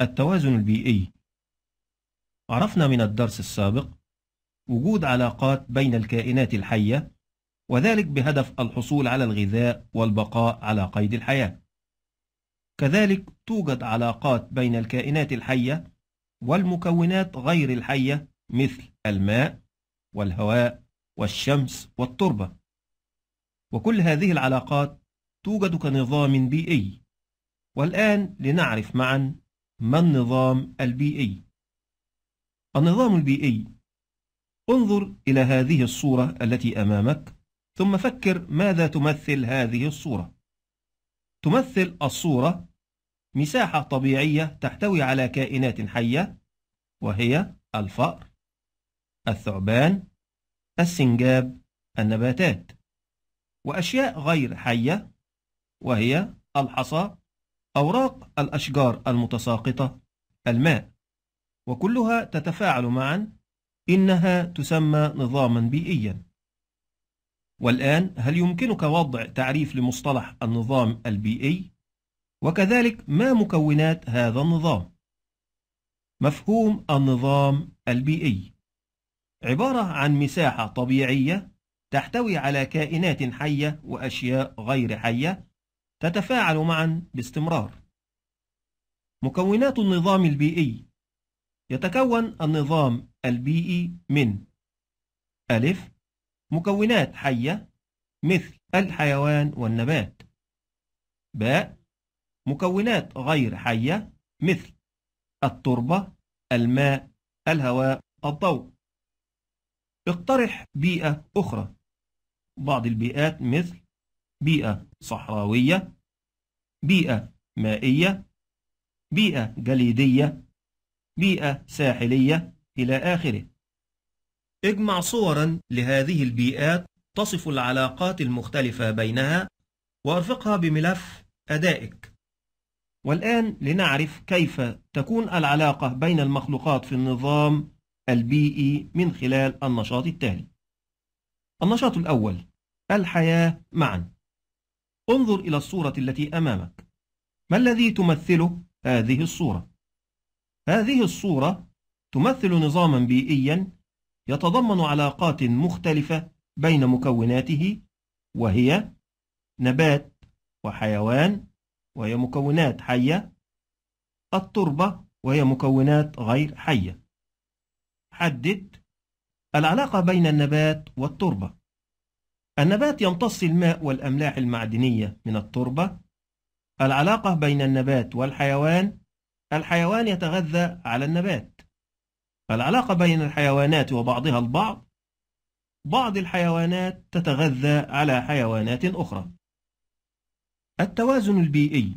التوازن البيئي عرفنا من الدرس السابق وجود علاقات بين الكائنات الحية وذلك بهدف الحصول على الغذاء والبقاء على قيد الحياة كذلك توجد علاقات بين الكائنات الحية والمكونات غير الحية مثل الماء والهواء والشمس والتربة وكل هذه العلاقات توجد كنظام بيئي والآن لنعرف معا ما النظام البيئي؟ النظام البيئي انظر إلى هذه الصورة التي أمامك ثم فكر ماذا تمثل هذه الصورة تمثل الصورة مساحة طبيعية تحتوي على كائنات حية وهي الفأر الثعبان السنجاب النباتات وأشياء غير حية وهي الحصى أوراق الأشجار المتساقطة الماء وكلها تتفاعل معا إنها تسمى نظاما بيئيا والآن هل يمكنك وضع تعريف لمصطلح النظام البيئي؟ وكذلك ما مكونات هذا النظام؟ مفهوم النظام البيئي عبارة عن مساحة طبيعية تحتوي على كائنات حية وأشياء غير حية تتفاعل معا باستمرار مكونات النظام البيئي يتكون النظام البيئي من ألف مكونات حية مثل الحيوان والنبات باء مكونات غير حية مثل التربة الماء الهواء الضوء اقترح بيئة أخرى بعض البيئات مثل بيئة صحراوية بيئة مائية بيئة جليدية بيئة ساحلية إلى آخره اجمع صورا لهذه البيئات تصف العلاقات المختلفة بينها وارفقها بملف أدائك والآن لنعرف كيف تكون العلاقة بين المخلوقات في النظام البيئي من خلال النشاط التالي النشاط الأول الحياة معاً انظر إلى الصورة التي أمامك ما الذي تمثله هذه الصورة؟ هذه الصورة تمثل نظاما بيئيا يتضمن علاقات مختلفة بين مكوناته وهي نبات وحيوان وهي مكونات حية التربة وهي مكونات غير حية حدد العلاقة بين النبات والتربة النبات يمتص الماء والأملاح المعدنية من التربة العلاقة بين النبات والحيوان الحيوان يتغذى على النبات العلاقة بين الحيوانات وبعضها البعض بعض الحيوانات تتغذى على حيوانات أخرى التوازن البيئي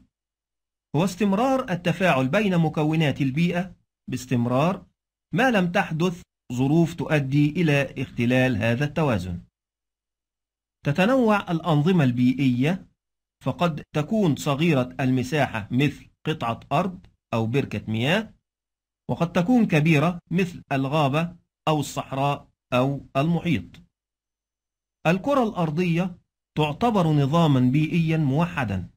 هو استمرار التفاعل بين مكونات البيئة باستمرار ما لم تحدث ظروف تؤدي إلى اختلال هذا التوازن تتنوع الأنظمة البيئية فقد تكون صغيرة المساحة مثل قطعة أرض أو بركة مياه وقد تكون كبيرة مثل الغابة أو الصحراء أو المحيط الكرة الأرضية تعتبر نظاما بيئيا موحدا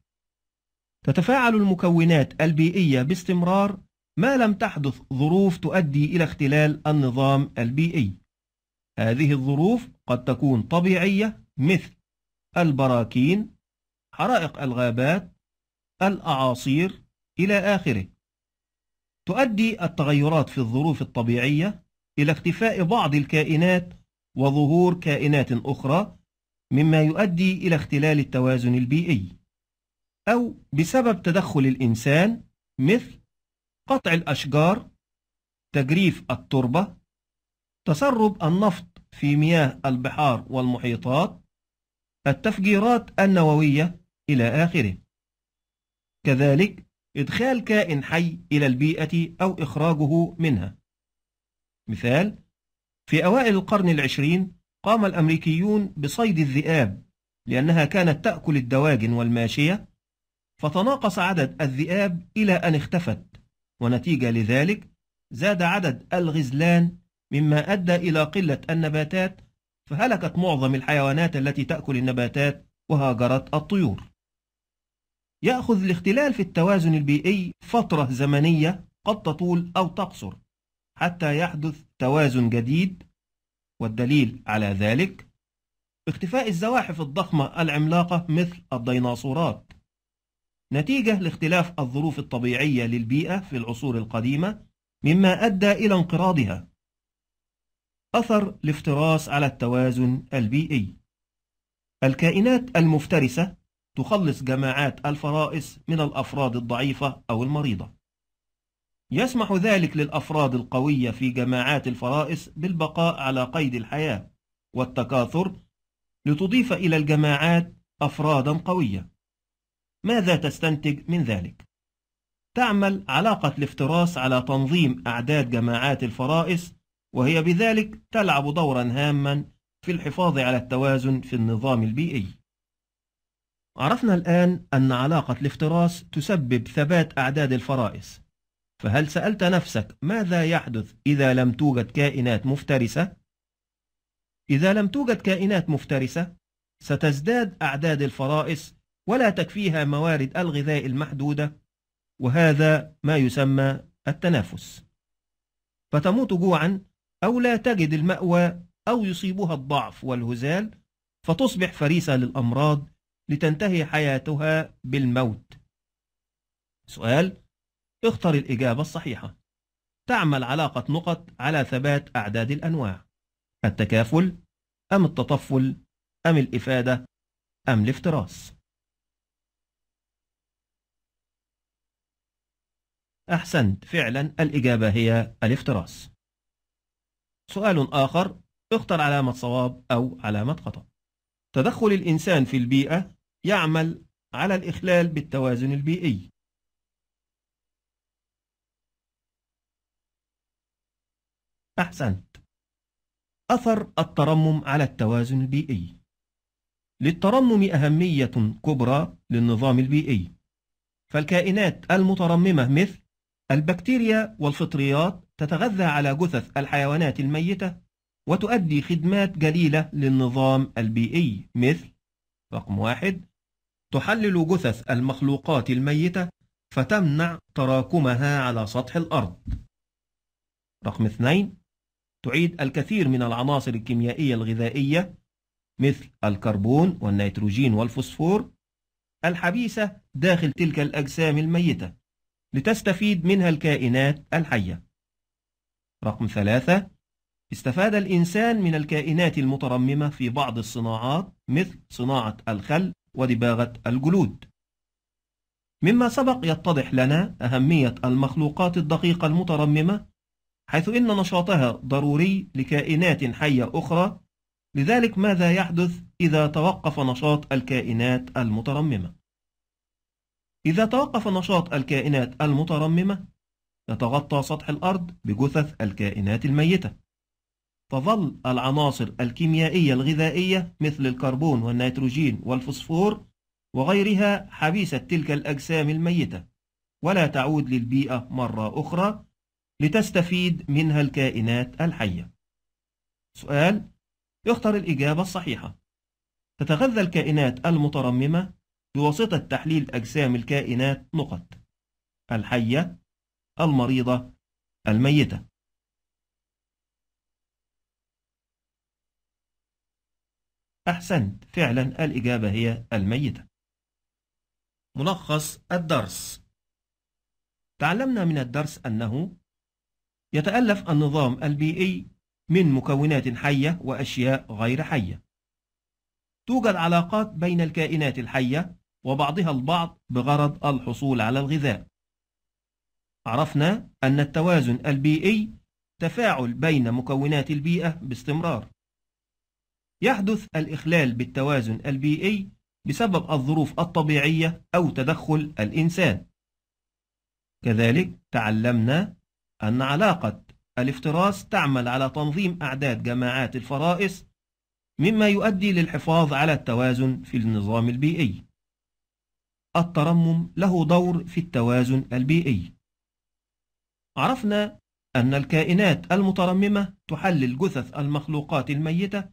تتفاعل المكونات البيئية باستمرار ما لم تحدث ظروف تؤدي إلى اختلال النظام البيئي هذه الظروف قد تكون طبيعية مثل البراكين حرائق الغابات الأعاصير إلى آخره تؤدي التغيرات في الظروف الطبيعية إلى اختفاء بعض الكائنات وظهور كائنات أخرى مما يؤدي إلى اختلال التوازن البيئي أو بسبب تدخل الإنسان مثل قطع الأشجار تجريف التربة تسرب النفط في مياه البحار والمحيطات التفجيرات النووية إلى آخره كذلك إدخال كائن حي إلى البيئة أو إخراجه منها مثال في أوائل القرن العشرين قام الأمريكيون بصيد الذئاب لأنها كانت تأكل الدواجن والماشية فتناقص عدد الذئاب إلى أن اختفت ونتيجة لذلك زاد عدد الغزلان مما أدى إلى قلة النباتات فهلكت معظم الحيوانات التي تأكل النباتات وهاجرت الطيور يأخذ الاختلال في التوازن البيئي فترة زمنية قد تطول أو تقصر حتى يحدث توازن جديد والدليل على ذلك اختفاء الزواحف الضخمة العملاقة مثل الديناصورات نتيجة لاختلاف الظروف الطبيعية للبيئة في العصور القديمة مما أدى إلى انقراضها أثر الافتراس على التوازن البيئي الكائنات المفترسة تخلص جماعات الفرائس من الأفراد الضعيفة أو المريضة يسمح ذلك للأفراد القوية في جماعات الفرائس بالبقاء على قيد الحياة والتكاثر لتضيف إلى الجماعات أفرادا قوية ماذا تستنتج من ذلك؟ تعمل علاقة الافتراس على تنظيم أعداد جماعات الفرائس وهي بذلك تلعب دورا هاما في الحفاظ على التوازن في النظام البيئي عرفنا الآن أن علاقة الافتراس تسبب ثبات أعداد الفرائس فهل سألت نفسك ماذا يحدث إذا لم توجد كائنات مفترسة؟ إذا لم توجد كائنات مفترسة ستزداد أعداد الفرائس ولا تكفيها موارد الغذاء المحدودة وهذا ما يسمى التنافس فتموت جوعا أو لا تجد المأوى أو يصيبها الضعف والهزال فتصبح فريسة للأمراض لتنتهي حياتها بالموت سؤال اختر الإجابة الصحيحة تعمل علاقة نقط على ثبات أعداد الأنواع التكافل أم التطفل أم الإفادة أم الافتراس أحسنت فعلا الإجابة هي الافتراس سؤال آخر اختر علامة صواب أو علامة خطأ تدخل الإنسان في البيئة يعمل على الإخلال بالتوازن البيئي أحسنت أثر الترمم على التوازن البيئي للترمم أهمية كبرى للنظام البيئي فالكائنات المترممة مثل البكتيريا والفطريات تتغذى على جثث الحيوانات الميتة وتؤدي خدمات جليلة للنظام البيئي مثل رقم واحد تحلل جثث المخلوقات الميتة فتمنع تراكمها على سطح الأرض رقم اثنين تعيد الكثير من العناصر الكيميائية الغذائية مثل الكربون والنيتروجين والفوسفور الحبيسة داخل تلك الأجسام الميتة لتستفيد منها الكائنات الحية رقم ثلاثة استفاد الإنسان من الكائنات المترممة في بعض الصناعات مثل صناعة الخل ودباغة الجلود مما سبق يتضح لنا أهمية المخلوقات الدقيقة المترممة حيث إن نشاطها ضروري لكائنات حية أخرى لذلك ماذا يحدث إذا توقف نشاط الكائنات المترممة؟ إذا توقف نشاط الكائنات المترممة يتغطى سطح الأرض بجثث الكائنات الميتة تظل العناصر الكيميائية الغذائية مثل الكربون والنيتروجين والفوسفور وغيرها حبيسة تلك الأجسام الميتة ولا تعود للبيئة مرة أخرى لتستفيد منها الكائنات الحية سؤال اختر الإجابة الصحيحة تتغذى الكائنات المترممة بواسطة تحليل أجسام الكائنات نقط الحية المريضة الميتة أحسنت فعلا الإجابة هي الميتة ملخص الدرس تعلمنا من الدرس أنه يتألف النظام البيئي من مكونات حية وأشياء غير حية توجد علاقات بين الكائنات الحية وبعضها البعض بغرض الحصول على الغذاء عرفنا أن التوازن البيئي تفاعل بين مكونات البيئة باستمرار يحدث الإخلال بالتوازن البيئي بسبب الظروف الطبيعية أو تدخل الإنسان كذلك تعلمنا أن علاقة الافتراس تعمل على تنظيم أعداد جماعات الفرائس مما يؤدي للحفاظ على التوازن في النظام البيئي الترمم له دور في التوازن البيئي عرفنا أن الكائنات المترممة تحلل جثث المخلوقات الميتة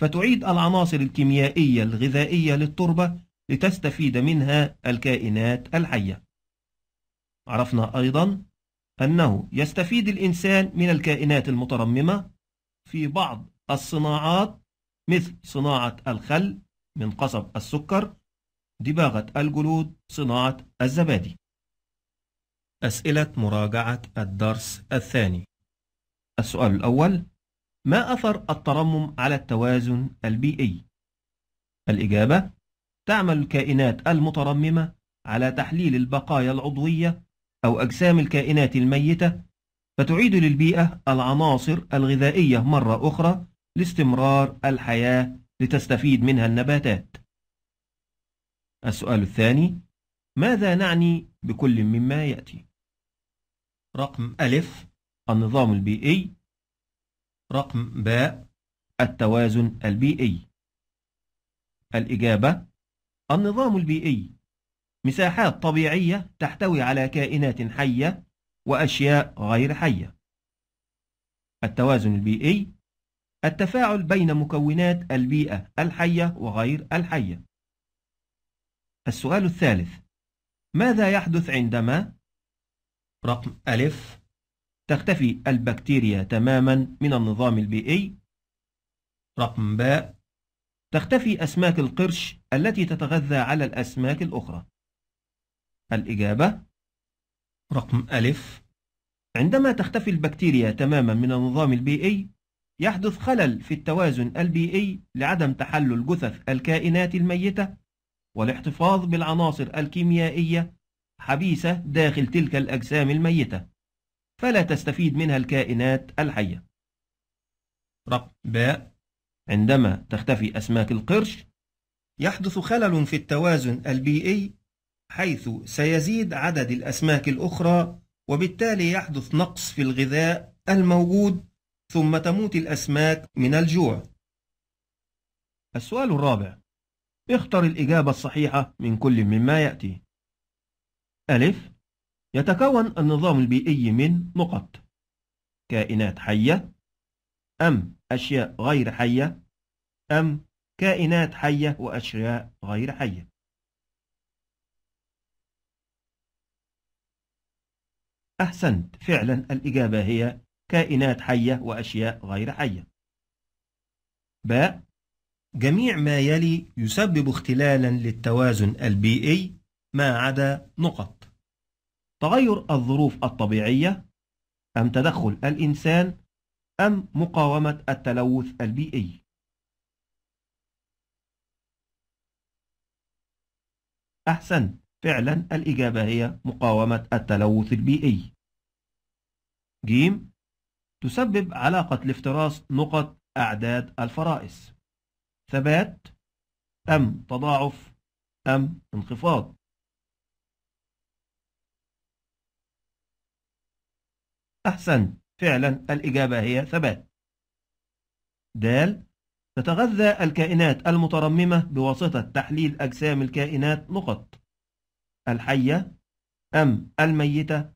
فتعيد العناصر الكيميائية الغذائية للتربة لتستفيد منها الكائنات الحية عرفنا أيضا أنه يستفيد الإنسان من الكائنات المترممة في بعض الصناعات مثل صناعة الخل من قصب السكر دباغة الجلود صناعة الزبادي أسئلة مراجعة الدرس الثاني السؤال الأول ما أثر الترمم على التوازن البيئي؟ الإجابة تعمل الكائنات المترممة على تحليل البقايا العضوية أو أجسام الكائنات الميتة فتعيد للبيئة العناصر الغذائية مرة أخرى لاستمرار الحياة لتستفيد منها النباتات السؤال الثاني ماذا نعني بكل مما يأتي؟ رقم ألف النظام البيئي رقم باء التوازن البيئي الإجابة النظام البيئي مساحات طبيعية تحتوي على كائنات حية وأشياء غير حية التوازن البيئي التفاعل بين مكونات البيئة الحية وغير الحية السؤال الثالث ماذا يحدث عندما رقم ألف تختفي البكتيريا تماما من النظام البيئي رقم باء تختفي أسماك القرش التي تتغذى على الأسماك الأخرى الإجابة رقم ألف عندما تختفي البكتيريا تماما من النظام البيئي يحدث خلل في التوازن البيئي لعدم تحلل جثث الكائنات الميتة والاحتفاظ بالعناصر الكيميائية حبيسة داخل تلك الأجسام الميتة فلا تستفيد منها الكائنات الحية رقم باء عندما تختفي أسماك القرش يحدث خلل في التوازن البيئي حيث سيزيد عدد الأسماك الأخرى وبالتالي يحدث نقص في الغذاء الموجود ثم تموت الأسماك من الجوع السؤال الرابع اختر الإجابة الصحيحة من كل مما يأتي ألف يتكون النظام البيئي من نقط كائنات حية أم أشياء غير حية أم كائنات حية وأشياء غير حية أحسنت فعلا الإجابة هي كائنات حية وأشياء غير حية باء جميع ما يلي يسبب اختلالا للتوازن البيئي ما عدا نقط تغير الظروف الطبيعية أم تدخل الإنسان أم مقاومة التلوث البيئي أحسن فعلا الإجابة هي مقاومة التلوث البيئي جيم تسبب علاقة الافتراس نقط أعداد الفرائس ثبات أم تضاعف أم انخفاض أحسنت فعلا الإجابة هي ثبات د تتغذى الكائنات المترممة بواسطة تحليل أجسام الكائنات نقط الحية أم الميتة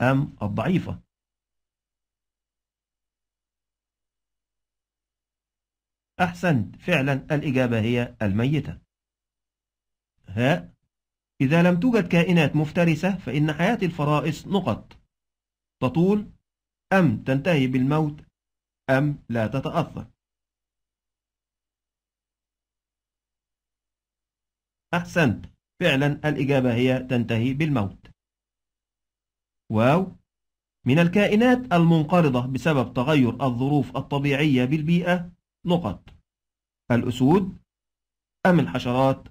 أم الضعيفة أحسنت فعلا الإجابة هي الميتة ها إذا لم توجد كائنات مفترسة فإن حياة الفرائس نقط تطول أم تنتهي بالموت أم لا تتأثر أحسنت فعلا الإجابة هي تنتهي بالموت واو من الكائنات المنقرضة بسبب تغير الظروف الطبيعية بالبيئة نقط الأسود أم الحشرات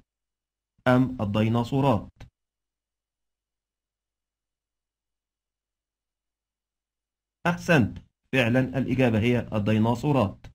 أم الديناصورات أحسنت فعلا الإجابة هي الديناصورات